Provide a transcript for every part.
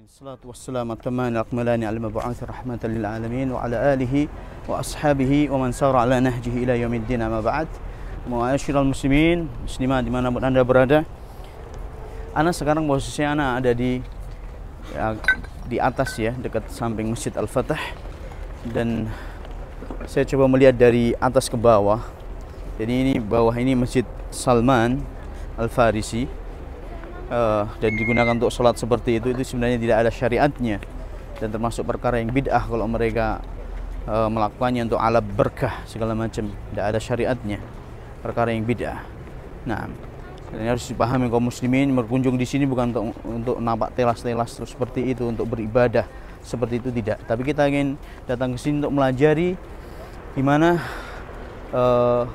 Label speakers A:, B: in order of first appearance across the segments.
A: أجمعين الصلاة والسلام التمان rahmatan lil alamin رحمة للعالمين وعلى آله وأصحابه ومن man على نهجه إلى يوم الدين ma بعد Mu'asyiral muslimin, muslimah dimanapun anda berada Ana sekarang posisi Ana ada di ya, di atas ya, dekat samping Masjid Al-Fatah Dan saya coba melihat dari atas ke bawah Jadi ini bawah ini Masjid Salman Al-Farisi uh, dan digunakan untuk sholat seperti itu itu sebenarnya tidak ada syariatnya dan termasuk perkara yang bid'ah kalau mereka uh, melakukannya untuk alat berkah segala macam tidak ada syariatnya perkara yang bid'ah nah dan harus dipahami kaum muslimin berkunjung di sini bukan untuk, untuk nampak telas-telas terus seperti itu untuk beribadah seperti itu tidak tapi kita ingin datang ke sini untuk melajari gimana uh,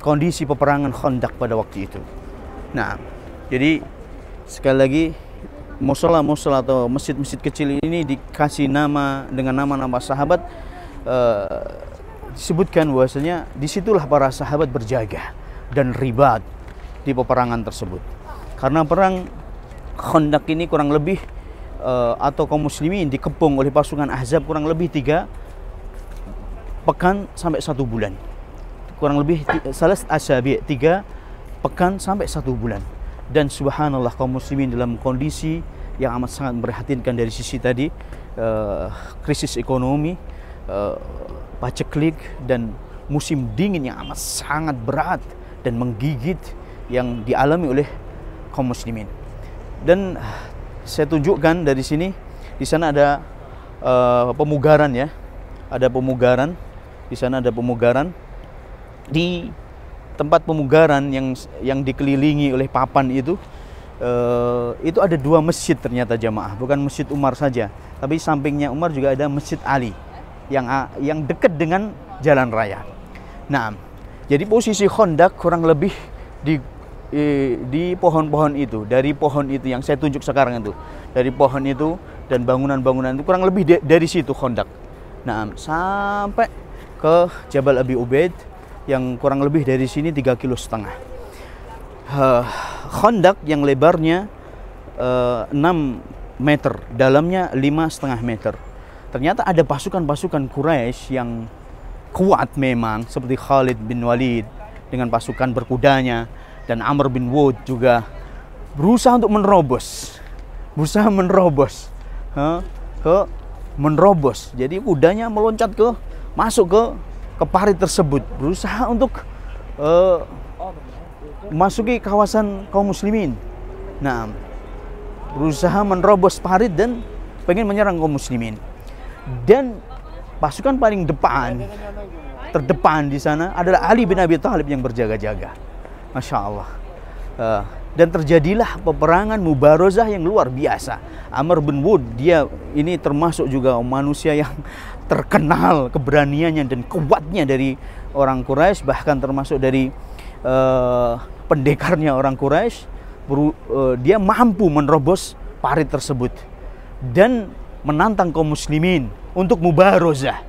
A: kondisi peperangan Khandaq pada waktu itu. Nah, jadi sekali lagi musola-musola atau masjid-masjid kecil ini dikasih nama dengan nama-nama sahabat uh, disebutkan bahwasanya disitulah para sahabat berjaga dan ribat di peperangan tersebut. Karena perang Khandaq ini kurang lebih uh, atau kaum muslimin dikepung oleh pasukan Ahzab kurang lebih tiga pekan sampai satu bulan. Kurang lebih salah asabi tiga pekan sampai satu bulan dan subhanallah kaum muslimin dalam kondisi yang amat sangat memprihatinkan dari sisi tadi uh, krisis ekonomi uh, paceklik dan musim dingin yang amat sangat berat dan menggigit yang dialami oleh kaum muslimin dan eh, saya tunjukkan dari sini di sana ada uh, pemugaran ya ada pemugaran di sana ada pemugaran di tempat pemugaran yang yang dikelilingi oleh papan itu eh, itu ada dua masjid ternyata jamaah bukan masjid Umar saja tapi sampingnya Umar juga ada masjid Ali yang ah, yang dekat dengan jalan raya. Nah, jadi posisi Honda kurang lebih di eh, di pohon-pohon itu dari pohon itu yang saya tunjuk sekarang itu dari pohon itu dan bangunan-bangunan itu kurang lebih de, dari situ Honda. Nah, sampai ke Jabal Abi Ubaid yang kurang lebih dari sini 3 kilo setengah. Uh, yang lebarnya uh, e, 6 meter, dalamnya 5 setengah meter. Ternyata ada pasukan-pasukan Quraisy yang kuat memang seperti Khalid bin Walid dengan pasukan berkudanya dan Amr bin Wud juga berusaha untuk menerobos, berusaha menerobos huh? ke menerobos. Jadi kudanya meloncat ke masuk ke ke parit tersebut berusaha untuk uh, masuki kawasan kaum muslimin. Nah, berusaha menerobos parit dan pengen menyerang kaum muslimin. Dan pasukan paling depan terdepan di sana adalah Ali bin Abi Thalib yang berjaga-jaga. Masya Allah. Uh, dan terjadilah peperangan mubarozah yang luar biasa. Amr bin Wud dia ini termasuk juga manusia yang terkenal keberaniannya dan kuatnya dari orang Quraisy bahkan termasuk dari uh, pendekarnya orang Quraisy uh, dia mampu menerobos parit tersebut dan menantang kaum muslimin untuk mubarozah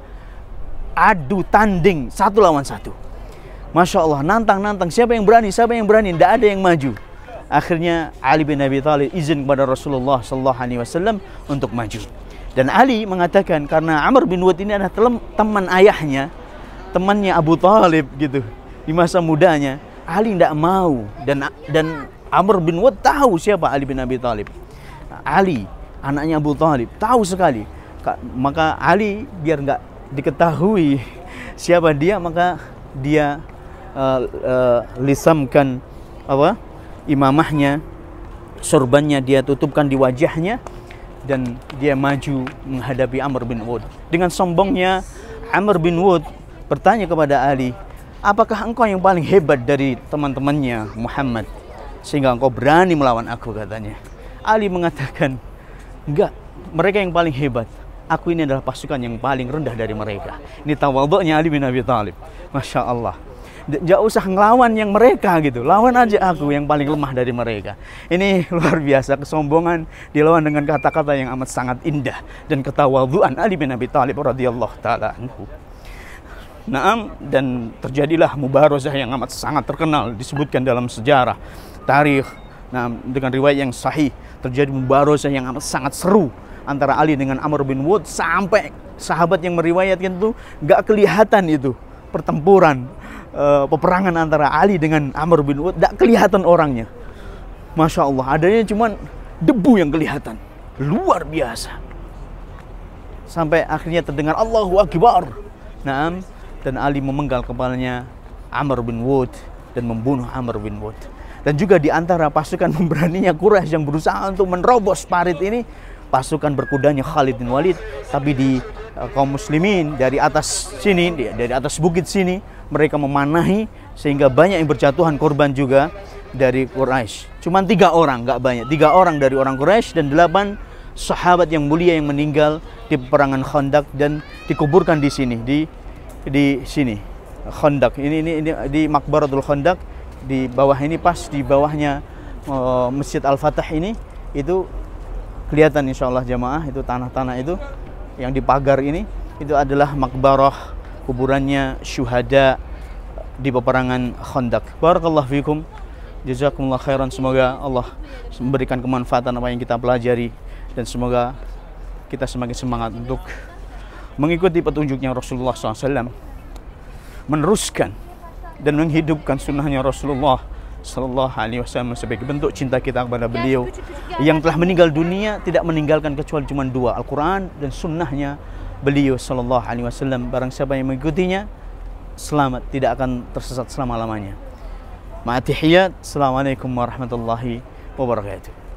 A: adu tanding satu lawan satu. Masya Allah, nantang-nantang. Siapa yang berani? Siapa yang berani? Tidak ada yang maju. Akhirnya Ali bin Abi Thalib izin kepada Rasulullah sallallahu alaihi wasallam untuk maju. Dan Ali mengatakan karena Amr bin Wad ini adalah teman ayahnya, temannya Abu Thalib gitu di masa mudanya. Ali tidak mau dan dan Amr bin Wad tahu siapa Ali bin Abi Thalib. Ali anaknya Abu Thalib tahu sekali. Maka Ali biar nggak diketahui siapa dia maka dia uh, uh, lisamkan apa imamahnya, sorbannya dia tutupkan di wajahnya dan dia maju menghadapi Amr bin Wud. Dengan sombongnya Amr bin Wud bertanya kepada Ali, "Apakah engkau yang paling hebat dari teman-temannya Muhammad sehingga engkau berani melawan aku?" katanya. Ali mengatakan, "Enggak, mereka yang paling hebat. Aku ini adalah pasukan yang paling rendah dari mereka." Ini tawaduknya Ali bin Abi Talib, Masya Allah. Gak usah ngelawan yang mereka gitu. Lawan aja aku yang paling lemah dari mereka. Ini luar biasa kesombongan dilawan dengan kata-kata yang amat sangat indah dan ketawaduan Ali bin Abi Thalib radhiyallahu taala anhu. Naam dan terjadilah mubarazah yang amat sangat terkenal disebutkan dalam sejarah tarikh Nah, dengan riwayat yang sahih terjadi mubarazah yang amat sangat seru antara Ali dengan Amr bin Wud sampai sahabat yang meriwayatkan itu gak kelihatan itu pertempuran uh, peperangan antara Ali dengan Amr bin Uth tidak kelihatan orangnya. Masya Allah, adanya cuma debu yang kelihatan. Luar biasa. Sampai akhirnya terdengar Allahu Akbar. Naam. Dan Ali memenggal kepalanya Amr bin Wud dan membunuh Amr bin Wud. Dan juga di antara pasukan pemberaninya Quraisy yang berusaha untuk menerobos parit ini, pasukan berkudanya Khalid bin Walid, tapi di eh, kaum muslimin dari atas sini, dari atas bukit sini, mereka memanahi sehingga banyak yang berjatuhan korban juga dari Quraisy. Cuman tiga orang, nggak banyak. Tiga orang dari orang Quraisy dan delapan sahabat yang mulia yang meninggal di perangan Khandaq dan dikuburkan di sini di di sini Khandaq. Ini ini, ini di Makbaratul Khandaq di bawah ini pas di bawahnya uh, Masjid Al-Fatah ini itu kelihatan insya Allah jamaah itu tanah-tanah itu yang dipagar ini itu adalah makbarah kuburannya syuhada di peperangan Khandaq. Barakallahu fikum. Jazakumullah khairan. Semoga Allah memberikan kemanfaatan apa yang kita pelajari dan semoga kita semakin semangat untuk mengikuti petunjuknya Rasulullah SAW, meneruskan dan menghidupkan sunnahnya Rasulullah Sallallahu Alaihi Wasallam sebagai bentuk cinta kita kepada beliau yang telah meninggal dunia tidak meninggalkan kecuali cuma dua Al-Quran dan sunnahnya beliau Shallallahu Alaihi Wasallam. Barang siapa yang mengikutinya, selamat tidak akan tersesat selama lamanya. Ma'atihiyat, Assalamualaikum warahmatullahi wabarakatuh.